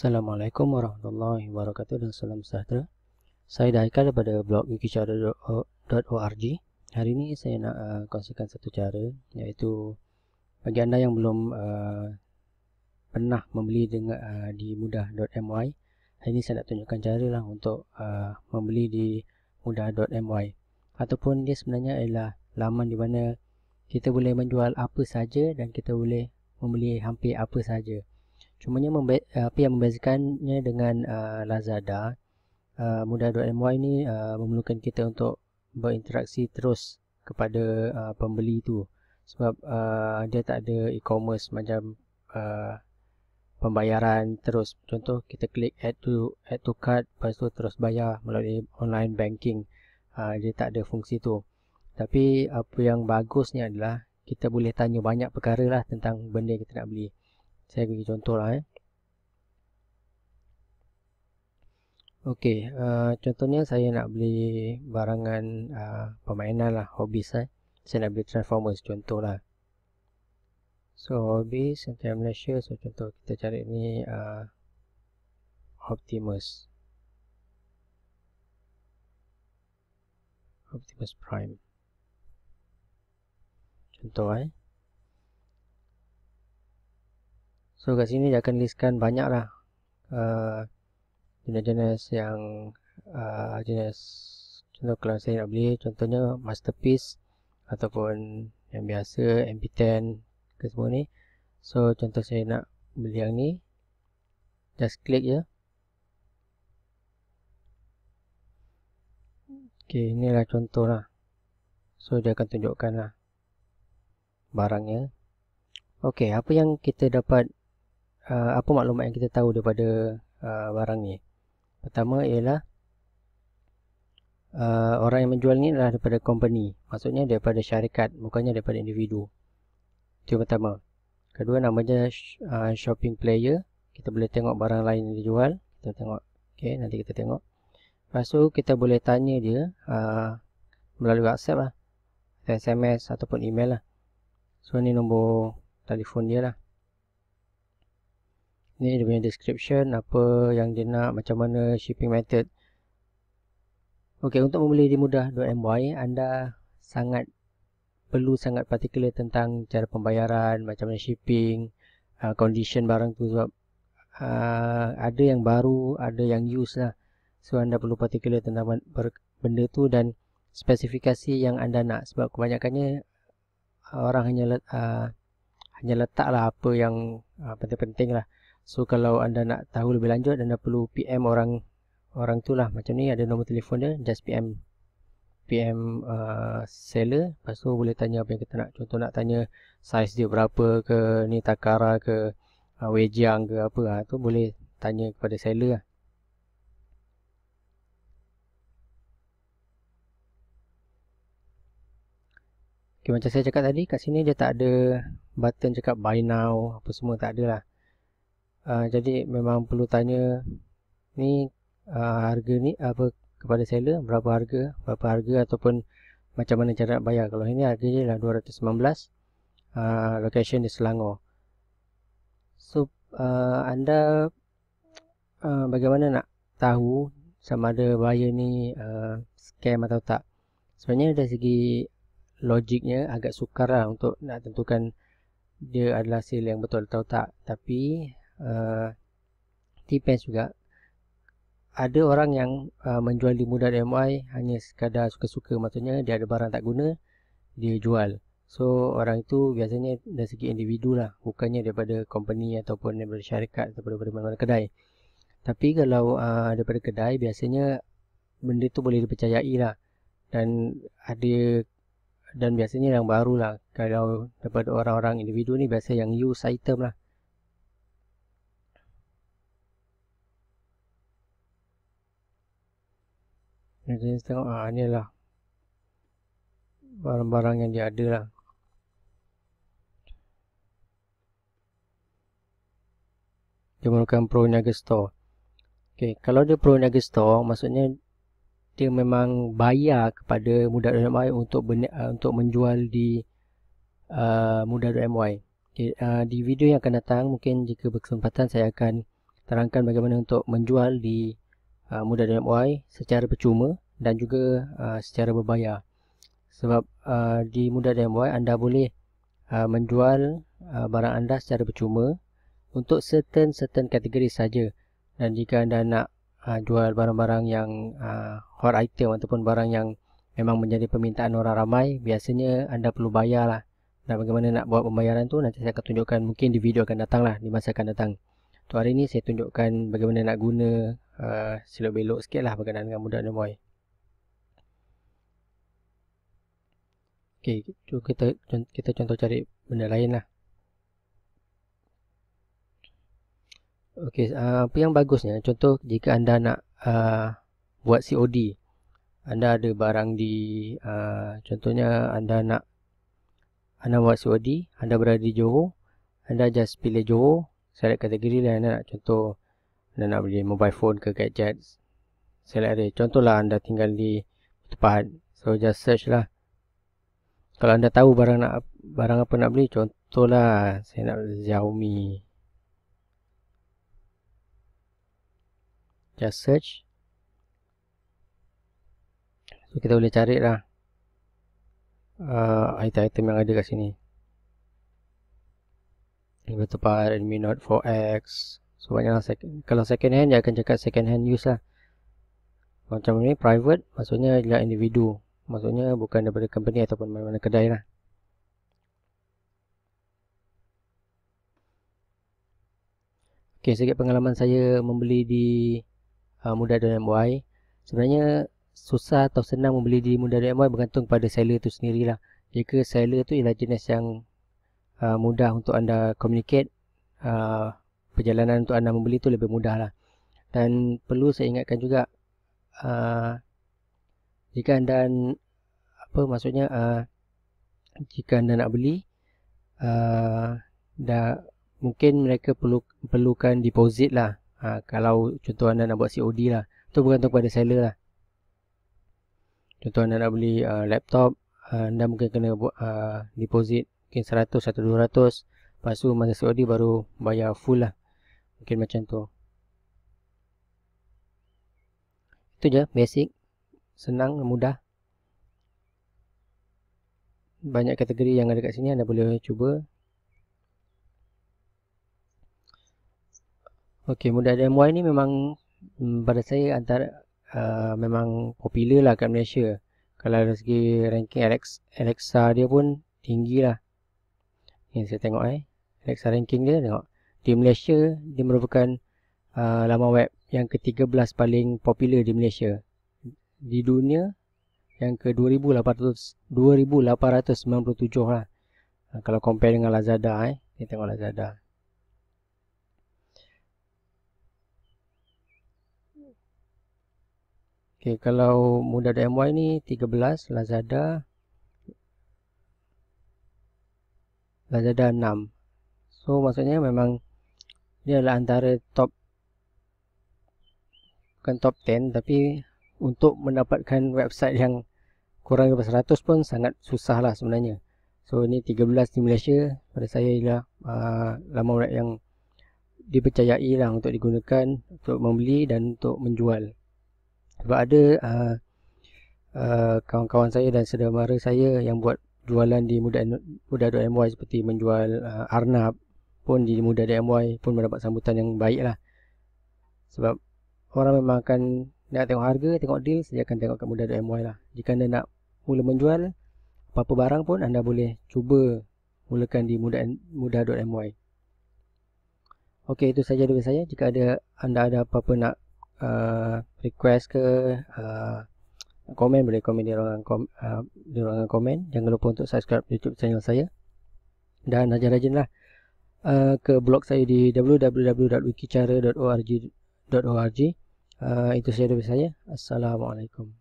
Assalamualaikum warahmatullahi wabarakatuh dan salam sejahtera Saya Daikal daripada blog wikicara.org Hari ini saya nak uh, kongsikan satu cara iaitu bagi anda yang belum uh, pernah membeli dengan uh, di mudah.my hari ini saya nak tunjukkan cara lah untuk uh, membeli di mudah.my ataupun dia sebenarnya ialah laman di mana kita boleh menjual apa saja dan kita boleh membeli hampir apa saja cumanya membe- eh, apa yang membezakannya dengan uh, Lazada uh, eh, Muda.my ni uh, memerlukan kita untuk berinteraksi terus kepada uh, pembeli itu, sebab uh, dia tak ada e-commerce macam uh, pembayaran terus contoh kita klik add to add to cart lepas tu terus bayar melalui online banking uh, dia tak ada fungsi tu tapi apa yang bagusnya adalah kita boleh tanya banyak perkara lah tentang benda yang kita nak beli. Uh, saya bagi contoh lah eh. ok uh, contohnya saya nak beli barangan uh, permainan lah hobbies eh. saya nak beli transformers contoh lah so hobbies entire Malaysia so contoh kita cari ni uh, Optimus Optimus Prime contoh eh So kat sini dia akan listkan banyak lah uh, jenis-jenis uh, yang uh, jenis contoh kalau saya nak beli contohnya masterpiece ataupun yang biasa MP10 ke semua ni. So contoh saya nak beli yang ni just click je. Okay inilah contoh lah. So dia akan tunjukkan lah barangnya. Okay apa yang kita dapat uh, apa maklumat yang kita tahu daripada uh, barang ni pertama ialah Uh, orang yang menjual ni adalah daripada company maksudnya daripada syarikat bukannya daripada individu itu yang pertama kedua namanya uh, shopping player kita boleh tengok barang lain yang dijual kita tengok ok nanti kita tengok lepas tu kita boleh tanya dia uh, melalui whatsapp lah sms ataupun email lah so ni nombor telefon dia lah ni dia punya description apa yang dia nak macam mana shipping method ok untuk membeli di mudah my anda sangat perlu sangat particular tentang cara pembayaran macam mana shipping uh, condition barang tu sebab uh, ada yang baru ada yang use lah so anda perlu particular tentang benda tu dan spesifikasi yang anda nak sebab kebanyakannya orang hanya let, uh, ah, hanya letak lah apa yang penting-penting uh, lah So kalau anda nak tahu lebih lanjut anda perlu PM orang orang tu lah macam ni ada nombor telefon dia just PM PM uh, seller lepas tu boleh tanya apa yang kita nak contoh nak tanya size dia berapa ke ni takara ke uh, wejang ke apa lah. tu boleh tanya kepada seller lah. Okay, macam saya cakap tadi kat sini dia tak ada button cakap buy now apa semua tak ada lah Ah, jadi memang perlu tanya ni uh, harga ni apa kepada seller berapa harga berapa harga ataupun macam mana cara nak bayar kalau ini harga dia lah 219 uh, ah, location di Selangor so uh, anda uh, bagaimana nak tahu sama ada bayar ni uh, scam atau tak sebenarnya dari segi logiknya agak sukar lah untuk nak tentukan dia adalah sale yang betul atau tak tapi uh, depends juga ada orang yang uh, menjual di mudah MI hanya sekadar suka-suka maksudnya dia ada barang tak guna dia jual so orang itu biasanya dari segi individu lah bukannya daripada company ataupun daripada syarikat ataupun daripada mana-mana kedai tapi kalau uh, daripada kedai biasanya benda tu boleh dipercayai lah dan ada dan biasanya yang baru lah kalau daripada orang-orang individu ni biasa yang use item lah Ni saya tengok ah ni lah. Barang-barang yang dia ada lah. Dia merupakan Pro Niaga Store. Okay, kalau dia Pro Niaga Store, maksudnya dia memang bayar kepada Muda.my untuk ben- ah, untuk menjual di uh, ah, Muda.my. Okay, uh, di video yang akan datang, mungkin jika berkesempatan saya akan terangkan bagaimana untuk menjual di uh, mudah dan MY secara percuma dan juga uh, secara berbayar sebab uh, di mudah dan MY anda boleh uh, menjual uh, barang anda secara percuma untuk certain certain kategori saja dan jika anda nak uh, jual barang-barang yang uh, hot item ataupun barang yang memang menjadi permintaan orang ramai biasanya anda perlu bayar lah dan bagaimana nak buat pembayaran tu nanti saya akan tunjukkan mungkin di video akan datang lah di masa akan datang tu hari ni saya tunjukkan bagaimana nak guna Eh, silap belok sikit lah berkenaan dengan budak nemoy ok, tu kita, kita contoh cari benda lain lah ok, eh, apa yang bagusnya contoh jika anda nak uh, buat COD anda ada barang di uh, contohnya anda nak anda buat COD, anda berada di Johor anda just pilih Johor select kategori dan anda nak contoh anda nak beli mobile phone ke gadget select array contohlah anda tinggal di tempat so just search lah kalau anda tahu barang nak barang apa nak beli contohlah saya nak Xiaomi just search so kita boleh cari lah uh, item-item yang ada kat sini kita tempat Redmi Note 4X So sebabnya lah second, kalau second hand dia akan cakap second hand use lah macam ni private maksudnya dia individu maksudnya bukan daripada company ataupun mana-mana kedai lah ok sikit pengalaman saya membeli di uh, muda.my sebenarnya susah atau senang membeli di Muda dan muda.my bergantung pada seller tu sendirilah jika seller tu ialah jenis yang uh, mudah untuk anda communicate uh, perjalanan untuk anda membeli itu lebih mudah lah. Dan perlu saya ingatkan juga uh, jika anda apa maksudnya uh, jika anda nak beli uh, dah mungkin mereka perlu perlukan deposit lah. Uh, kalau contoh anda nak buat COD lah, tu untuk pada seller lah. Contoh anda nak beli uh, laptop, uh, anda mungkin kena buat uh, deposit mungkin 100 atau 200 Lepas tu masa COD baru bayar full lah mungkin macam tu itu je basic senang mudah banyak kategori yang ada kat sini anda boleh cuba ok mudah DMY ni memang mm, pada saya antara uh, memang popular lah kat Malaysia kalau dari segi ranking Alex, Alexa dia pun tinggi lah ni saya tengok eh Alexa ranking dia tengok di Malaysia dia merupakan uh, laman web yang ke-13 paling popular di Malaysia di dunia yang ke 2897 lah uh, kalau compare dengan Lazada eh kita tengok Lazada Okay, kalau muda MY ni 13, Lazada Lazada 6 So maksudnya memang dia adalah antara top Bukan top 10 tapi Untuk mendapatkan website yang Kurang daripada 100 pun sangat susah lah sebenarnya So ini 13 di Malaysia Pada saya ialah uh, lama web yang Dipercayai lah untuk digunakan Untuk membeli dan untuk menjual Sebab ada uh, uh, Kawan-kawan saya dan saudara saya Yang buat jualan di muda.my Seperti menjual uh, arnab pun di muda DMY pun mendapat sambutan yang baik lah sebab orang memang akan nak tengok harga, tengok deal, dia akan tengok kat muda DMY lah jika anda nak mula menjual apa-apa barang pun anda boleh cuba mulakan di muda muda.my Okey itu saja dari saya. Jika ada anda ada apa-apa nak uh, request ke uh, komen boleh komen di ruangan kom, uh, di ruangan komen. Jangan lupa untuk subscribe YouTube channel saya. Dan rajin lah uh, ke blog saya di www.wikicara.org.org uh, itu saja dari saya assalamualaikum